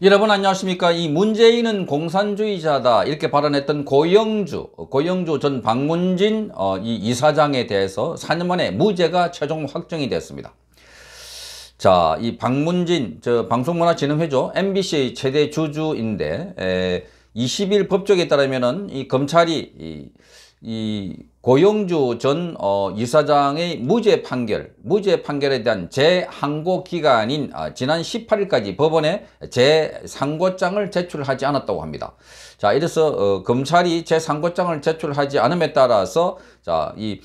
여러분 안녕하십니까 이 문재인은 공산주의자다 이렇게 발언했던 고영주 고영주 전방문진 어, 이 이사장에 대해서 4년 만에 무죄가 최종 확정이 됐습니다 자이방문진저 방송문화진흥회죠 MBC 최대 주주인데 에, 20일 법조에 따르면은 이 검찰이 이이 고영주 전 어, 이사장의 무죄 판결, 무죄 판결에 대한 재항고 기간인 어, 아, 지난 18일까지 법원에 재상고장을 제출하지 않았다고 합니다. 자, 이래서 어, 검찰이 재상고장을 제출하지 않음에 따라서 자, 이,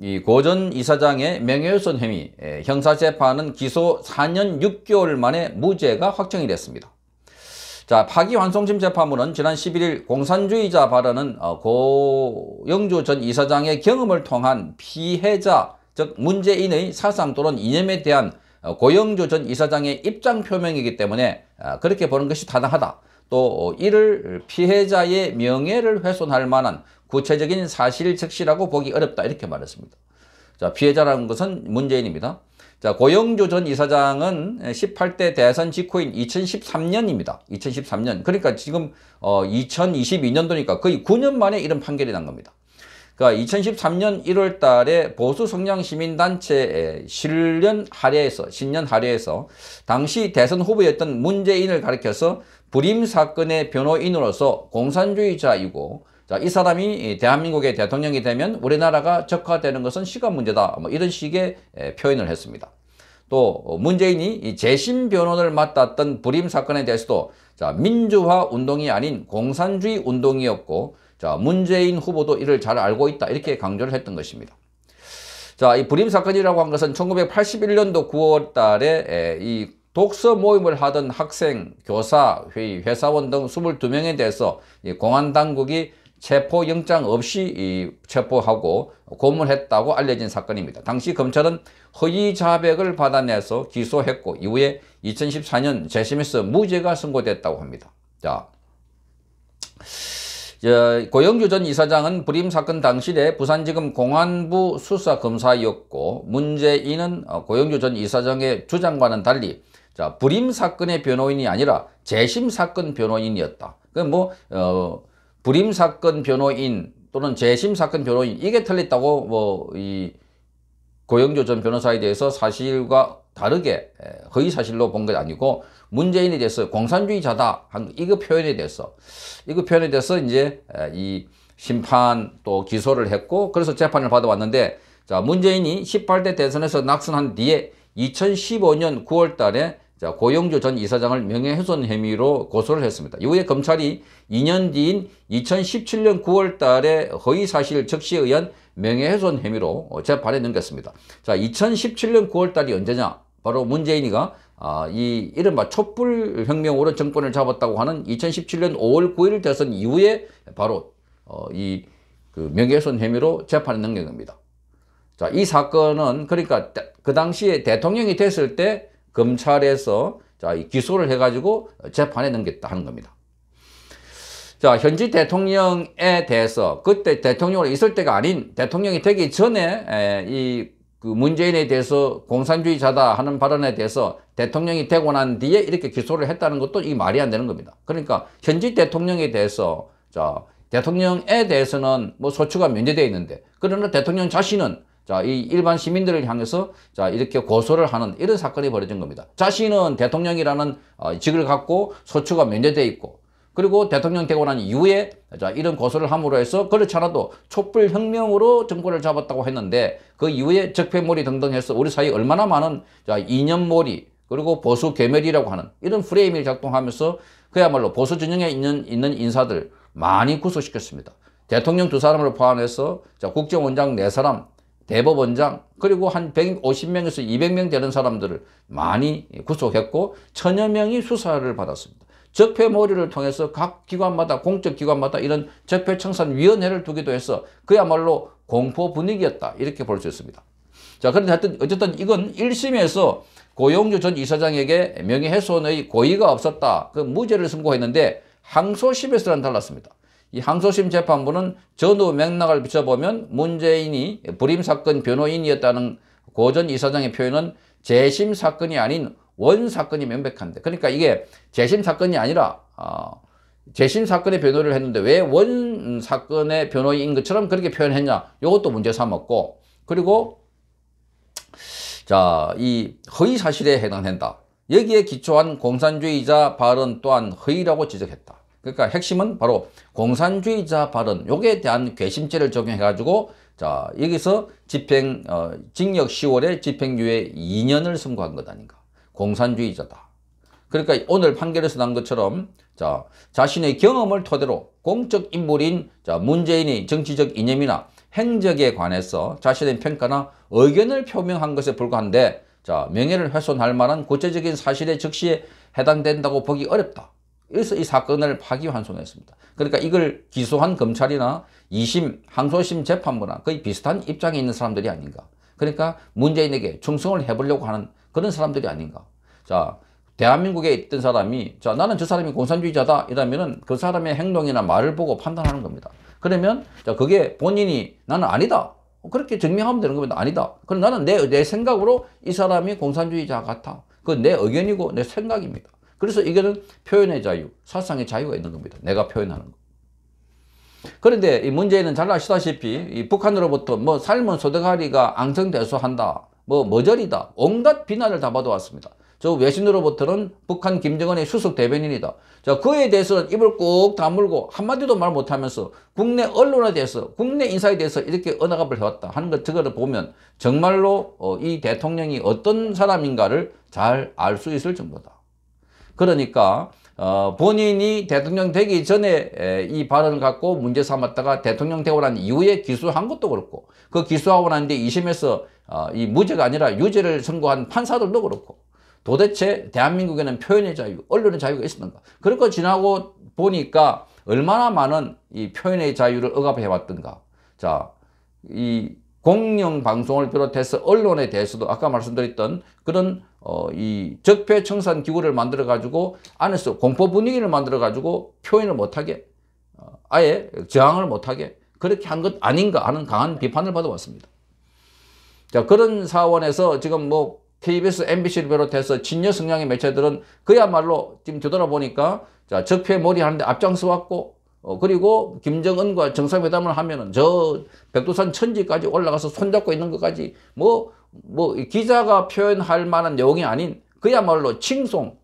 이 고전 이사장의 명예훼손 혐의 에, 예, 형사재판은 기소 4년 6개월 만에 무죄가 확정이 됐습니다. 자, 파기환송심 재판부는 지난 11일 공산주의자 발언은 어, 고 영주 전 이사장의 경험을 통한 피해자, 즉 문재인의 사상 또는 이념에 대한 어, 고영주 전 이사장의 입장 표명이기 때문에 아, 그렇게 보는 것이 타당하다. 또 어, 이를 피해자의 명예를 훼손할 만한 구체적인 사실 적시라고 보기 어렵다 이렇게 말했습니다. 자, 피해자라는 것은 문재인입니다. 자, 고영주 전 이사장은 18대 대선 직후인 2013년입니다. 2013년. 그러니까 지금 어 2022년도니까 거의 9년 만에 이런 판결이 난 겁니다. 그러니까 2013년 1월 달에 보수 성량 시민단체의 신년 할애에서 신년 할애에서 당시 대선 후보였던 문재인을 가리켜서 불임 사건의 변호인으로서 공산주의자이고 자, 이 사람이 대한민국의 대통령이 되면 우리나라가 적화되는 것은 시간 문제다. 뭐 이런 식의 표현을 했습니다. 또 문재인이 재심 변호를 맡았던 불임 사건에 대해서도 자, 민주화 운동이 아닌 공산주의 운동이었고 자, 문재인 후보도 이를 잘 알고 있다. 이렇게 강조를 했던 것입니다. 자, 이 불임 사건이라고 한 것은 1981년도 9월 달에 이 독서 모임을 하던 학생, 교사, 회의, 회사원 등 22명에 대해서 공안 당국이 체포영장 없이 체포하고 고문했다고 알려진 사건입니다. 당시 검찰은 허위자백을 받아내서 기소했고 이후에 2014년 재심에서 무죄가 선고됐다고 합니다. 자, 어, 고영주 전 이사장은 불임 사건 당시에 부산지검 공안부 수사검사였고 문재인은 어, 고영주 전 이사장의 주장과는 달리 자, 불임 사건의 변호인이 아니라 재심 사건 변호인이었다. 그뭐 어, 불임 사건 변호인 또는 재심 사건 변호인 이게 틀렸다고 뭐 이 고영조 전 변호사에 대해서 사실과 다르게 허위 사실로 본 게 아니고 문재인에 대해서 공산주의자다 한 이거 표현에 대해서 이거 표현에 대해서 이제 이 심판 또 기소를 했고 그래서 재판을 받아왔는데 자 문재인이 18대 대선에서 낙선한 뒤에 2015년 9월 달에 자, 고영주 전 이사장을 명예훼손 혐의로 고소를 했습니다. 이후에 검찰이 2년 뒤인 2017년 9월 달에 허위사실 적시에 의한 명예훼손 혐의로 재판에 넘겼습니다. 자, 2017년 9월 달이 언제냐? 바로 문재인이가 아, 이 이른바 촛불혁명으로 정권을 잡았다고 하는 2017년 5월 9일 대선 이후에 바로 어, 이 그 명예훼손 혐의로 재판에 넘겨 겁니다. 자, 이 사건은 그러니까 그 당시에 대통령이 됐을 때 검찰에서 자, 기소를 해가지고 재판에 넘겼다 하는 겁니다. 자, 현지 대통령에 대해서 그때 대통령으로 있을 때가 아닌 대통령이 되기 전에 에, 이그 문재인에 대해서 공산주의자다 하는 발언에 대해서 대통령이 되고 난 뒤에 이렇게 기소를 했다는 것도 이 말이 안 되는 겁니다. 그러니까 현지 대통령에 대해서 자, 대통령에 대해서는 뭐 소추가 면제되어 있는데 그러나 대통령 자신은 자, 이 일반 시민들을 향해서 자, 이렇게 고소를 하는 이런 사건이 벌어진 겁니다. 자신은 대통령이라는 어, 직을 갖고 소추가 면제돼 있고 그리고 대통령 되고 난 이후에 자, 이런 고소를 함으로 해서 그렇지 않아도 촛불혁명으로 정권을 잡았다고 했는데 그 이후에 적폐몰이 등등 해서 우리 사회에 얼마나 많은 자, 이념몰이 그리고 보수 괴멸이라고 하는 이런 프레임이 작동하면서 그야말로 보수 진영에 있는, 있는 인사들 많이 구속시켰습니다. 대통령 두 사람을 포함해서 자, 국정원장 네 사람 대법원장 그리고 한 150명에서 200명 되는 사람들을 많이 구속했고 천여 명이 수사를 받았습니다. 적폐몰이를 통해서 각 기관마다 공적기관마다 이런 적폐청산위원회를 두기도 해서 그야말로 공포 분위기였다 이렇게 볼 수 있습니다. 자 그런데 하여튼 어쨌든 이건 1심에서 고용주 전 이사장에게 명예훼손의 고의가 없었다 그 무죄를 선고했는데 항소심에서는 달랐습니다. 이 항소심 재판부는 전후 맥락을 비춰보면 문재인이 불임사건 변호인이었다는 고전 이사장의 표현은 재심 사건이 아닌 원 사건이 명백한데 그러니까 이게 재심 사건이 아니라 어, 재심 사건의 변호를 했는데 왜 원 사건의 변호인 것처럼 그렇게 표현했냐 이것도 문제 삼았고 그리고 자 이 허위 사실에 해당된다 여기에 기초한 공산주의자 발언 또한 허위라고 지적했다 그러니까 핵심은 바로 공산주의자 발언 요에 대한 괘씸죄를 적용해가지고 자 여기서 집행 어, 징역 10월에 집행유예 2년을 선고한 것 아닌가 공산주의자다 그러니까 오늘 판결에서 난 것처럼 자 자신의 경험을 토대로 공적 인물인 자 문재인의 정치적 이념이나 행적에 관해서 자신의 평가나 의견을 표명한 것에 불과한데 자 명예를 훼손할 만한 구체적인 사실의 즉시에 해당된다고 보기 어렵다 그래서 이 사건을 파기환송했습니다. 그러니까 이걸 기소한 검찰이나 2심, 항소심 재판부나 거의 비슷한 입장에 있는 사람들이 아닌가. 그러니까 문재인에게 충성을 해보려고 하는 그런 사람들이 아닌가. 자, 대한민국에 있던 사람이 자 나는 저 사람이 공산주의자다 이러면은 그 사람의 행동이나 말을 보고 판단하는 겁니다. 그러면 자 그게 본인이 나는 아니다 그렇게 증명하면 되는 겁니다. 아니다. 그럼 나는 내 내 생각으로 이 사람이 공산주의자 같아. 그건내 의견이고 내 생각입니다. 그래서 이거는 표현의 자유, 사상의 자유가 있는 겁니다. 내가 표현하는 거. 그런데 이문재인잘 아시다시피 이 북한으로부터 뭐 삶은 소대가리가 앙증대수한다, 뭐 머저리다, 온갖 비난을 다 받아왔습니다. 저 외신으로부터는 북한 김정은의 수석 대변인이다. 자, 그에 대해서는 입을 꾹 다물고 한마디도 말 못하면서 국내 언론에 대해서, 국내 인사에 대해서 이렇게 언어갑을 해왔다 하는 것, 저거를 보면 정말로 어, 이 대통령이 어떤 사람인가를 잘 알 수 있을 정도다. 그러니까 어, 본인이 대통령 되기 전에 에, 이 발언을 갖고 문제 삼았다가 대통령 되고 난 이후에 기소한 것도 그렇고 그 기소하고 난 뒤에 2심에서 어, 이 무죄가 아니라 유죄를 선고한 판사들도 그렇고 도대체 대한민국에는 표현의 자유, 언론의 자유가 있었는가 그런 거 지나고 보니까 얼마나 많은 이 표현의 자유를 억압해왔던가 자, 이 공영방송을 비롯해서 언론에 대해서도 아까 말씀드렸던 그런 어, 이 적폐청산 기구를 만들어 가지고 안에서 공포 분위기를 만들어 가지고 표현을 못하게 어, 아예 저항을 못하게 그렇게 한 것 아닌가 하는 강한 비판을 받아왔습니다. 자 그런 사원에서 지금 뭐 KBS, MBC를 비롯해서 진여 성향의 매체들은 그야말로 지금 되돌아보니까 자 적폐 몰이하는데 앞장서 왔고 어, 그리고 김정은과 정상회담을 하면은 저 백두산 천지까지 올라가서 손잡고 있는 것까지 뭐, 뭐, 기자가 표현할 만한 내용이 아닌 그야말로 칭송,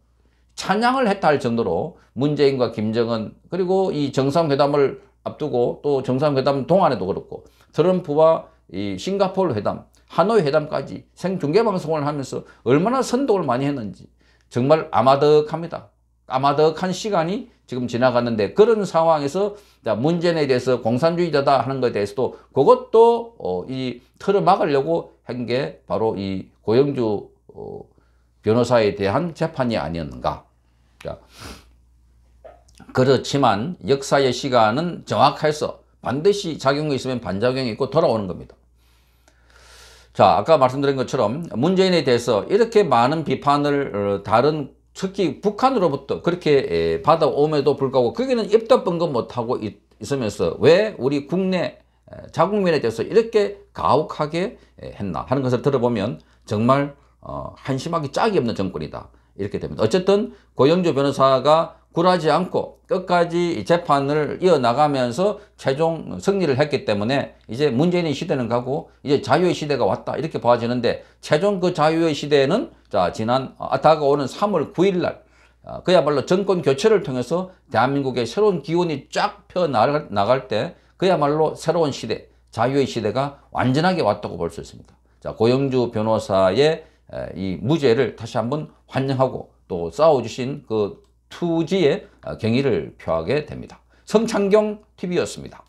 찬양을 했다 할 정도로 문재인과 김정은 그리고 이 정상회담을 앞두고 또 정상회담 동안에도 그렇고 트럼프와 이 싱가포르 회담, 하노이 회담까지 생중계 방송을 하면서 얼마나 선동을 많이 했는지 정말 아마득합니다. 아마득한 시간이 지금 지나갔는데 그런 상황에서 문제에 대해서 공산주의자다 하는 것에 대해서도 그것도 어, 이 틀을 막으려고 한 게 바로 이 고영주 어, 변호사에 대한 재판이 아니었는가. 그렇지만 역사의 시간은 정확해서 반드시 작용이 있으면 반작용이 있고 돌아오는 겁니다. 자, 아까 말씀드린 것처럼 문재인에 대해서 이렇게 많은 비판을 어, 다른 특히 북한으로부터 그렇게 예, 받아옴에도 불구하고 거기는 입도 뻥긋 못하고 있으면서 왜 우리 국내 자국민에 대해서 이렇게 가혹하게 예, 했나 하는 것을 들어보면 정말 어, 한심하기 짝이 없는 정권이다 이렇게 됩니다. 어쨌든 고영주 변호사가 굴하지 않고 끝까지 재판을 이어나가면서 최종 승리를 했기 때문에 이제 문재인의 시대는 가고 이제 자유의 시대가 왔다 이렇게 봐지는데 최종 그 자유의 시대에는 자, 지난, 아, 다가오는 3월 9일 날, 아, 그야말로 정권 교체를 통해서 대한민국의 새로운 기운이 쫙 펴 나갈, 때, 그야말로 새로운 시대, 자유의 시대가 완전하게 왔다고 볼 수 있습니다. 자, 고영주 변호사의 이 무죄를 다시 한번 환영하고 또 싸워주신 그 투지의 아, 경의를 표하게 됩니다. 성창경 TV였습니다.